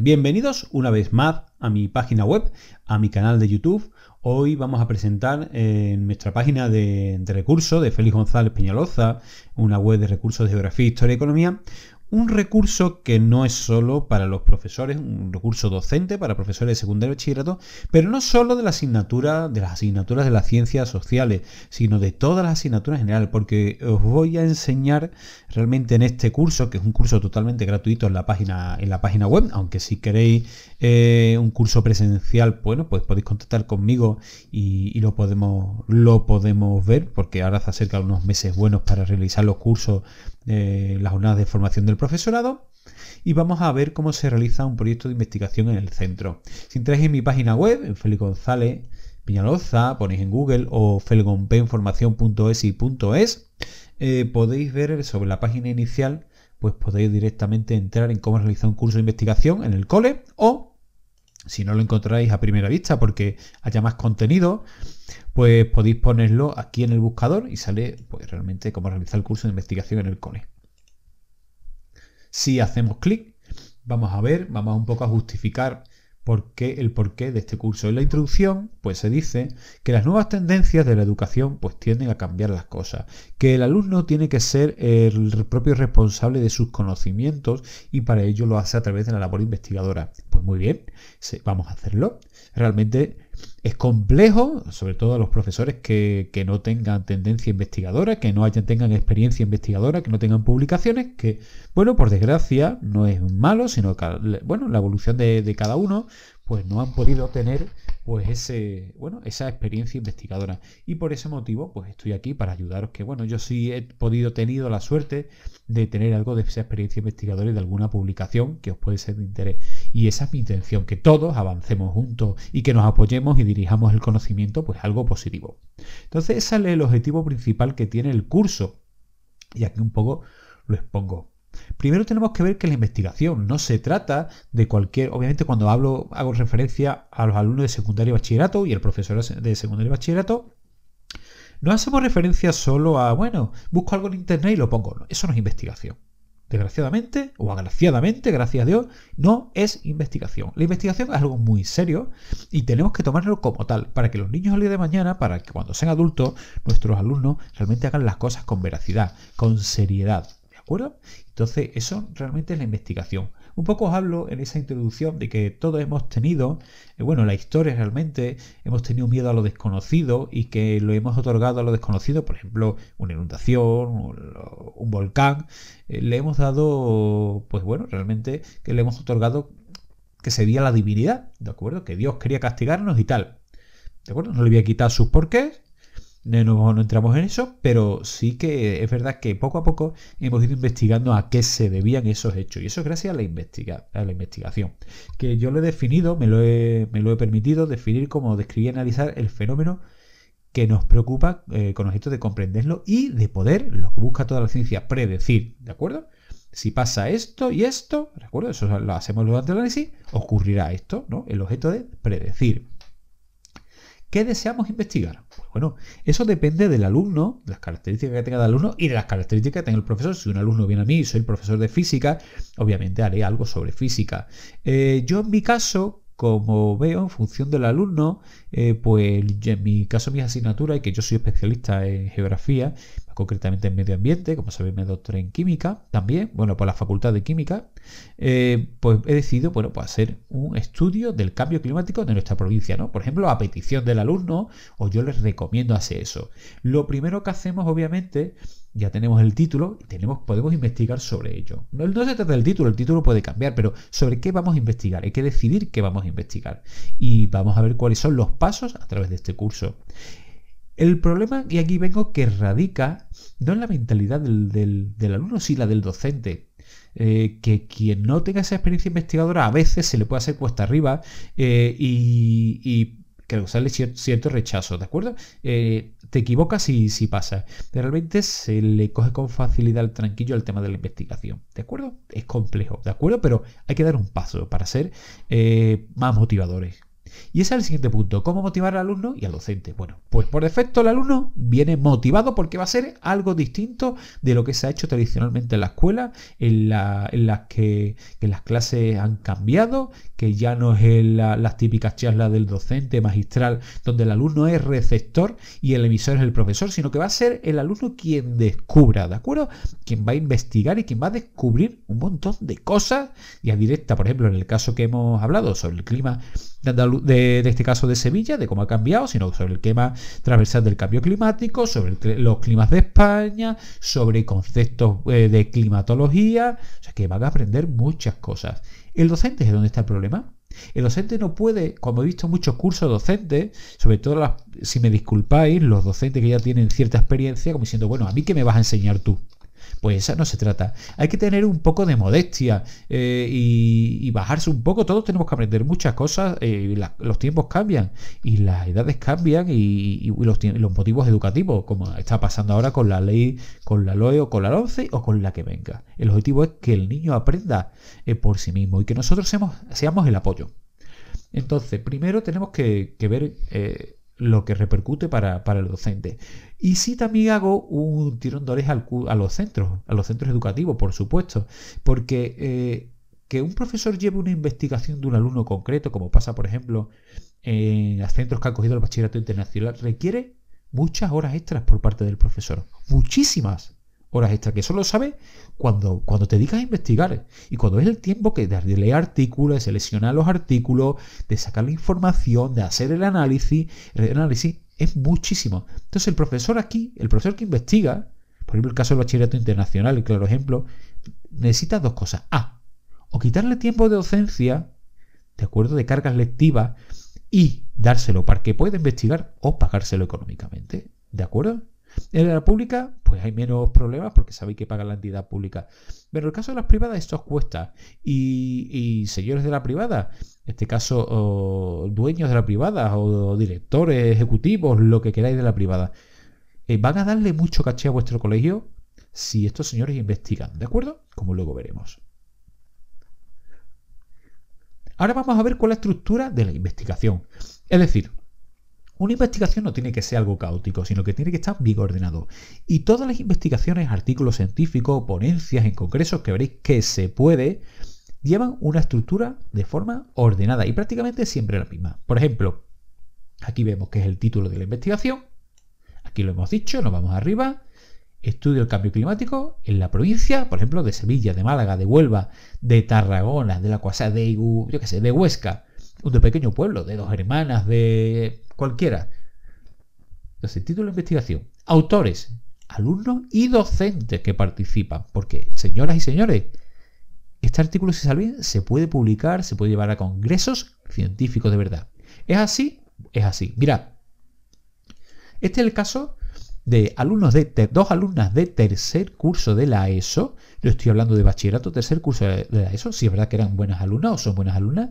Bienvenidos una vez más a mi página web, a mi canal de YouTube. Hoy vamos a presentar eh, en nuestra página de, de recursos de Félix González Peñaloza, una web de recursos de geografía, historia y economía, un recurso que no es solo para los profesores, un recurso docente para profesores de secundaria y bachillerato, pero no solo de la asignatura, de las asignaturas de las ciencias sociales, sino de todas las asignaturas en general, porque os voy a enseñar realmente en este curso, que es un curso totalmente gratuito en la página, en la página web, aunque si queréis eh, un curso presencial, bueno, pues podéis contactar conmigo y, lo podemos, lo podemos ver, porque ahora se acercan unos meses buenos para realizar los cursos eh, las jornadas de formación del profesorado y vamos a ver cómo se realiza un proyecto de investigación en el centro. Si entráis en mi página web, en González Piñaloza, ponéis en Google o punto eh, podéis ver sobre la página inicial, pues podéis directamente entrar en cómo realizar un curso de investigación en el cole o si no lo encontráis a primera vista porque haya más contenido, pues podéis ponerlo aquí en el buscador y sale pues, realmente cómo realizar el curso de investigación en el CONE. Si hacemos clic, vamos a ver, vamos un poco a justificar por qué, el porqué de este curso. En la introducción, pues se dice que las nuevas tendencias de la educación pues tienden a cambiar las cosas, que el alumno tiene que ser el propio responsable de sus conocimientos y para ello lo hace a través de la labor investigadora. Pues muy bien, vamos a hacerlo. Realmente es complejo, sobre todo a los profesores que, no tengan tendencia investigadora, que no hayan, tengan experiencia investigadora, que no tengan publicaciones, que, bueno, por desgracia no es malo, sino que, bueno, la evolución de, cada uno, pues no han podido tener pues ese, bueno, esa experiencia investigadora. Y por ese motivo, pues estoy aquí para ayudaros, que bueno, yo sí he podido, tenido la suerte de tener algo de esa experiencia investigadora y de alguna publicación que os puede ser de interés. Y esa es mi intención, que todos avancemos juntos y que nos apoyemos y el conocimiento pues algo positivo. Entonces ese es el objetivo principal que tiene el curso y aquí un poco lo expongo. Primero tenemos que ver que la investigación no se trata de cualquier, obviamente cuando hablo hago referencia a los alumnos de secundaria y bachillerato y el profesor de secundario y bachillerato, no hacemos referencia solo a, bueno, busco algo en internet y lo pongo. Eso no es investigación. Desgraciadamente, o agraciadamente, gracias a Dios, no es investigación. La investigación es algo muy serio y tenemos que tomarlo como tal, para que los niños al día de mañana, para que cuando sean adultos, nuestros alumnos realmente hagan las cosas con veracidad, con seriedad. ¿De acuerdo? Entonces, eso realmente es la investigación. Un poco os hablo en esa introducción de que todos hemos tenido, eh, bueno, la historia realmente, hemos tenido miedo a lo desconocido y que lo hemos otorgado a lo desconocido, por ejemplo, una inundación, un, un volcán, eh, le hemos dado, pues bueno, realmente que le hemos otorgado que sería la divinidad, ¿de acuerdo? Que Dios quería castigarnos y tal. ¿De acuerdo? No le voy a quitar sus porqués, no entramos en eso, pero sí que es verdad que poco a poco hemos ido investigando a qué se debían esos hechos. Y eso es gracias a la, investigación, que yo lo he definido, me lo he, permitido definir como describir y analizar el fenómeno que nos preocupa eh, con objeto de comprenderlo y de poder, lo que busca toda la ciencia, predecir, ¿de acuerdo? Si pasa esto y esto, ¿de acuerdo? Eso lo hacemos durante el análisis, ocurrirá esto, ¿no? El objeto de predecir. ¿Qué deseamos investigar? Pues bueno, eso depende del alumno, de las características que tenga el alumno y de las características que tenga el profesor. Si un alumno viene a mí y soy profesor de física, obviamente haré algo sobre física. Eh, yo en mi caso, como veo, en función del alumno, eh, pues en mi caso mis asignaturas, y que yo soy especialista en geografía, concretamente en medio ambiente, como sabéis me doctoré en química también, bueno, por la facultad de química, eh, pues he decidido, bueno, pues hacer un estudio del cambio climático de nuestra provincia, ¿no? Por ejemplo, a petición del alumno, o yo les recomiendo hacer eso. Lo primero que hacemos, obviamente, ya tenemos el título y tenemos, podemos investigar sobre ello. No, no, se trata del título, el título puede cambiar, pero sobre qué vamos a investigar, hay que decidir qué vamos a investigar. Y vamos a ver cuáles son los pasos a través de este curso. El problema, y aquí vengo, que radica no en la mentalidad del, alumno, sino la del docente. Eh, que quien no tenga esa experiencia investigadora a veces se le puede hacer cuesta arriba eh, y, y que sale cierto, rechazo, ¿de acuerdo? Eh, te equivocas y si pasa. Realmente se le coge con facilidad el tranquillo al tema de la investigación, ¿de acuerdo? Es complejo, ¿de acuerdo? Pero hay que dar un paso para ser más motivadores. Y ese es el siguiente punto. ¿Cómo motivar al alumno y al docente? Bueno, pues por defecto el alumno viene motivado porque va a ser algo distinto de lo que se ha hecho tradicionalmente en la escuela, en, las que, las clases han cambiado, que ya no es las típicas charlas del docente magistral donde el alumno es receptor y el emisor es el profesor, sino que va a ser el alumno quien descubra, ¿de acuerdo? Quien va a investigar y quien va a descubrir un montón de cosas y a directa, por ejemplo, en el caso que hemos hablado sobre el clima de Andalucía, de, este caso de Sevilla, de cómo ha cambiado, sino sobre el tema transversal del cambio climático, sobre los climas de España, sobre conceptos eh, de climatología, o sea que van a aprender muchas cosas. El docente es donde está el problema. El docente no puede, como he visto muchos cursos docentes, sobre todo si me disculpáis, los docentes que ya tienen cierta experiencia, como diciendo, bueno, a mí que me vas a enseñar tú. Pues esa no se trata. Hay que tener un poco de modestia eh, y, bajarse un poco. Todos tenemos que aprender muchas cosas. Eh, los tiempos cambian y las edades cambian y, los, motivos educativos, como está pasando ahora con la ley, con la LOE o con la 11 o con la que venga. El objetivo es que el niño aprenda eh, por sí mismo y que nosotros seamos, el apoyo. Entonces, primero tenemos que, ver lo que repercute para, el docente. Y sí también hago un tirón de oreja a los centros, a los centros educativos, por supuesto, porque eh, que un profesor lleve una investigación de un alumno concreto, como pasa, por ejemplo, en los centros que ha cogido el bachillerato internacional, requiere muchas horas extras por parte del profesor, muchísimas horas extra, que solo sabes cuando, cuando te dedicas a investigar y cuando es el tiempo que de leer artículos, de seleccionar los artículos, de sacar la información, de hacer el análisis, el análisis es muchísimo. Entonces el profesor aquí, el profesor que investiga, por ejemplo el caso del bachillerato internacional, el claro ejemplo, necesita dos cosas. A, o quitarle tiempo de docencia, de acuerdo, de cargas lectivas, y dárselo para que pueda investigar o pagárselo económicamente, ¿de acuerdo? En la pública, pues hay menos problemas porque sabéis que paga la entidad pública. Pero en el caso de las privadas, esto os cuesta. Y, señores de la privada, en este caso, dueños de la privada, o directores, ejecutivos, lo que queráis de la privada, eh, van a darle mucho caché a vuestro colegio si estos señores investigan, ¿de acuerdo? Como luego veremos. Ahora vamos a ver cuál es la estructura de la investigación. Es decir, una investigación no tiene que ser algo caótico, sino que tiene que estar bien ordenado. Y todas las investigaciones, artículos científicos, ponencias en congresos que veréis que se puede, llevan una estructura de forma ordenada y prácticamente siempre la misma. Por ejemplo, aquí vemos que es el título de la investigación, aquí lo hemos dicho, nos vamos arriba, estudio el cambio climático en la provincia, por ejemplo, de Sevilla, de Málaga, de Huelva, de Tarragona, de la Cuasa, de yo qué sé, de Huesca, un pequeño pueblo, de dos hermanas, de cualquiera. Entonces, título de investigación. Autores, alumnos y docentes que participan. Porque, señoras y señores, este artículo, si sale se puede publicar, se puede llevar a congresos científicos de verdad. ¿Es así? Es así. Mirad, este es el caso de alumnos de dos alumnas de tercer curso de la ESO. Yo estoy hablando de bachillerato, tercer curso de la ESO. Si es verdad que eran buenas alumnas o son buenas alumnas,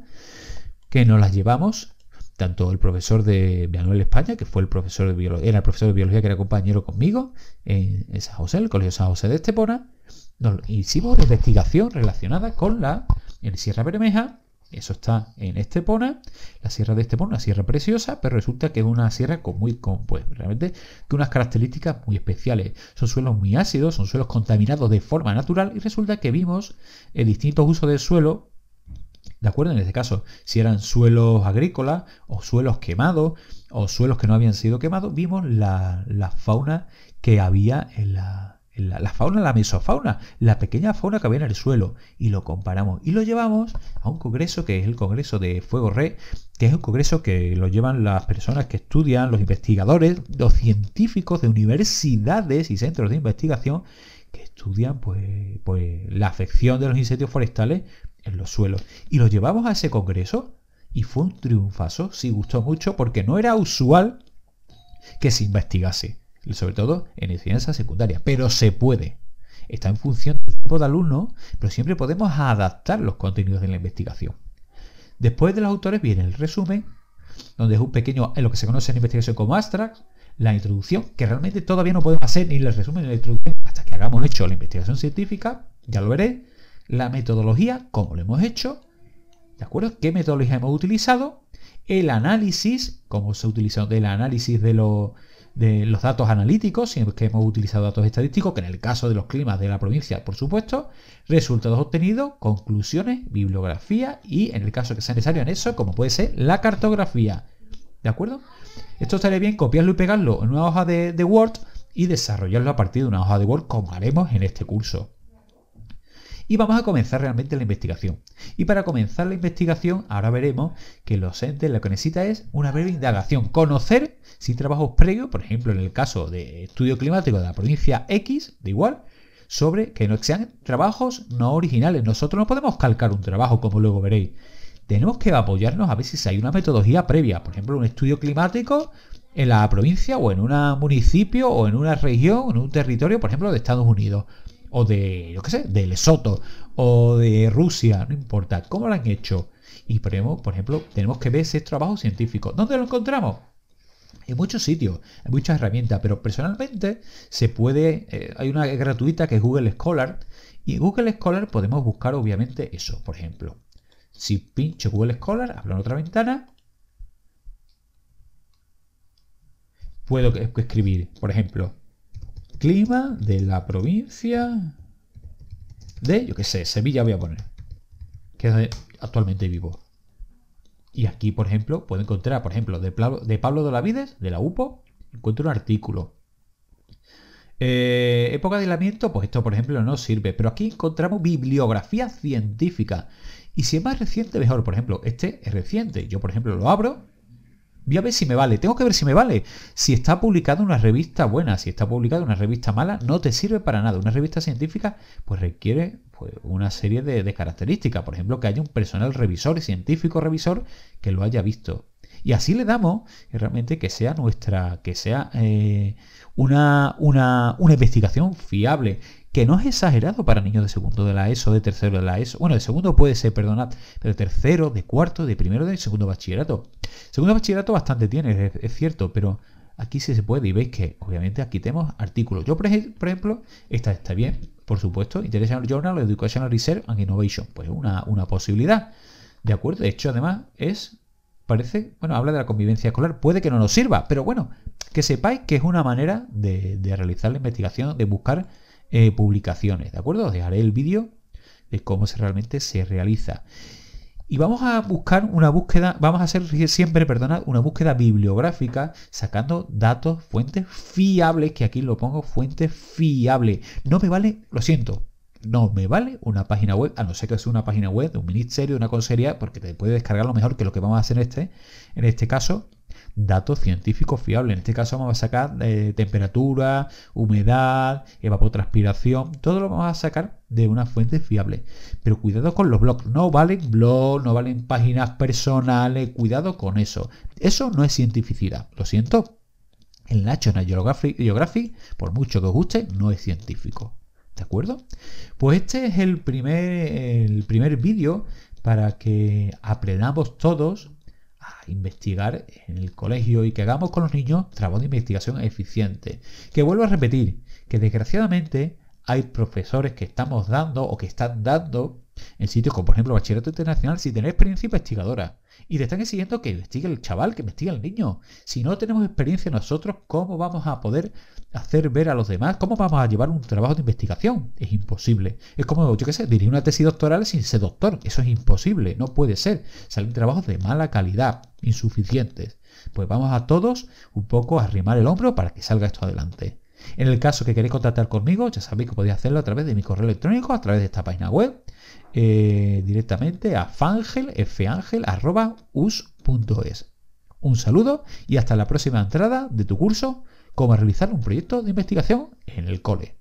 que nos las llevamos tanto el profesor de Manuel España, que fue el profesor de era el profesor de biología que era compañero conmigo en, San José, el Colegio San José de Estepona, nos hicimos investigación relacionada con la Sierra Bermeja, eso está en Estepona, la Sierra de Estepona, una sierra preciosa, pero resulta que es una sierra con muy con, pues, realmente que unas características muy especiales. Son suelos muy ácidos, son suelos contaminados de forma natural y resulta que vimos eh, distintos usos del suelo ¿De acuerdo? En este caso, si eran suelos agrícolas o suelos quemados o suelos que no habían sido quemados, vimos la, fauna que había en la, la, fauna, la mesofauna, la pequeña fauna que había en el suelo y lo comparamos y lo llevamos a un congreso que es el Congreso de Fuego Re, que es un congreso que lo llevan las personas que estudian, los investigadores, los científicos de universidades y centros de investigación que estudian pues, pues, la afección de los insectos forestales en los suelos. Y lo llevamos a ese congreso y fue un triunfazo, si gustó mucho porque no era usual que se investigase, sobre todo en enseñanza secundaria, pero se puede. Está en función del tipo de alumno, pero siempre podemos adaptar los contenidos de la investigación. Después de los autores viene el resumen, donde es un pequeño, en lo que se conoce en investigación como abstract, la introducción, que realmente todavía no podemos hacer ni el resumen ni la introducción hasta que hagamos hecho la investigación científica, ya lo veré, la metodología, como lo hemos hecho, ¿de acuerdo? ¿Qué metodología hemos utilizado? El análisis, cómo se ha utilizado el análisis de, de los datos analíticos, si que hemos utilizado datos estadísticos, que en el caso de los climas de la provincia, por supuesto, resultados obtenidos, conclusiones, bibliografía y, en el caso que sea necesario en eso, como puede ser la cartografía. ¿De acuerdo? Esto estaría bien copiarlo y pegarlo en una hoja de, de Word y desarrollarlo a partir de una hoja de Word como haremos en este curso. Y vamos a comenzar realmente la investigación. Y para comenzar la investigación, ahora veremos que los entes lo que necesita es una breve indagación, conocer si trabajos previos, por ejemplo en el caso de estudio climático de la provincia X, de igual, sobre que no sean trabajos no originales. Nosotros no podemos calcar un trabajo, como luego veréis. Tenemos que apoyarnos a ver si hay una metodología previa, por ejemplo, un estudio climático en la provincia o en un municipio o en una región o en un territorio, por ejemplo, de Estados Unidos o de, yo que sé, de Lesoto, o de Rusia, no importa, cómo lo han hecho. Y por ejemplo, por ejemplo, tenemos que ver ese trabajo científico. ¿Dónde lo encontramos? En muchos sitios, hay muchas herramientas, pero personalmente se puede, eh, hay una gratuita que es Google Scholar, y en Google Scholar podemos buscar obviamente eso, por ejemplo. Si pincho Google Scholar, abro otra ventana, puedo escribir, por ejemplo, clima de la provincia de, yo qué sé, Sevilla voy a poner, que es actualmente vivo. Y aquí, por ejemplo, puedo encontrar, por ejemplo, de, de Pablo de de la UPO, encuentro un artículo. Eh, época de aislamiento, pues esto, por ejemplo, no sirve. Pero aquí encontramos bibliografía científica. Y si es más reciente, mejor. Por ejemplo, este es reciente. Yo, por ejemplo, lo abro voy a ver si me vale, tengo que ver si me vale. Si está publicado una revista buena, si está publicado una revista mala, no te sirve para nada. Una revista científica pues requiere pues, una serie de, características, por ejemplo, que haya un personal revisor, y científico revisor, que lo haya visto. Y así le damos eh, realmente que sea nuestra, que sea eh, una, una, una investigación fiable, que no es exagerado para niños de segundo de la ESO, de tercero de la ESO. Bueno, de segundo puede ser, perdonad, pero de tercero, de cuarto, de primero, de segundo bachillerato. Segundo bachillerato bastante tiene, es, cierto, pero aquí sí se puede y veis que obviamente aquí tenemos artículos. Yo, por ejemplo, esta está bien, por supuesto, International Journal of Educational Research and Innovation, pues una, una posibilidad, ¿de acuerdo? De hecho, además, es, parece, bueno, habla de la convivencia escolar, puede que no nos sirva, pero bueno, que sepáis que es una manera de, de realizar la investigación, de buscar eh, publicaciones, ¿de acuerdo? Os dejaré el vídeo de cómo se, realmente se realiza. Y vamos a buscar una búsqueda, vamos a hacer siempre, perdona, una búsqueda bibliográfica sacando datos, fuentes fiables, que aquí lo pongo, fuentes fiables. No me vale, lo siento, no me vale una página web, a no ser que sea una página web de un ministerio, de una consejería, porque te puede descargar lo mejor que lo que vamos a hacer este, en este caso, datos científicos fiables. En este caso vamos a sacar eh, temperatura, humedad, evapotranspiración, todo lo vamos a sacar de una fuente fiable. Pero cuidado con los blogs, no valen blogs, no valen páginas personales, cuidado con eso. Eso no es cientificidad, lo siento. El National Geographic, Geographic por mucho que os guste, no es científico. ¿De acuerdo? Pues este es el primer, el primer vídeo para que aprendamos todos investigar en el colegio y que hagamos con los niños trabajo de investigación eficiente. Que vuelvo a repetir, que desgraciadamente hay profesores que estamos dando o que están dando en sitios como por ejemplo Bachillerato Internacional si tener experiencia investigadora. Y te están exigiendo que investigue el chaval, que investigue el niño. Si no tenemos experiencia nosotros, ¿cómo vamos a poder hacer ver a los demás? ¿Cómo vamos a llevar un trabajo de investigación? Es imposible. Es como, yo qué sé, dirigir una tesis doctoral sin ser doctor. Eso es imposible, no puede ser. Salen trabajos de mala calidad, insuficientes. Pues vamos a todos un poco a arrimar el hombro para que salga esto adelante. En el caso que queréis contactar conmigo, ya sabéis que podéis hacerlo a través de mi correo electrónico, a través de esta página web, eh, directamente a fangel, Un saludo y hasta la próxima entrada de tu curso, cómo realizar un proyecto de investigación en el cole.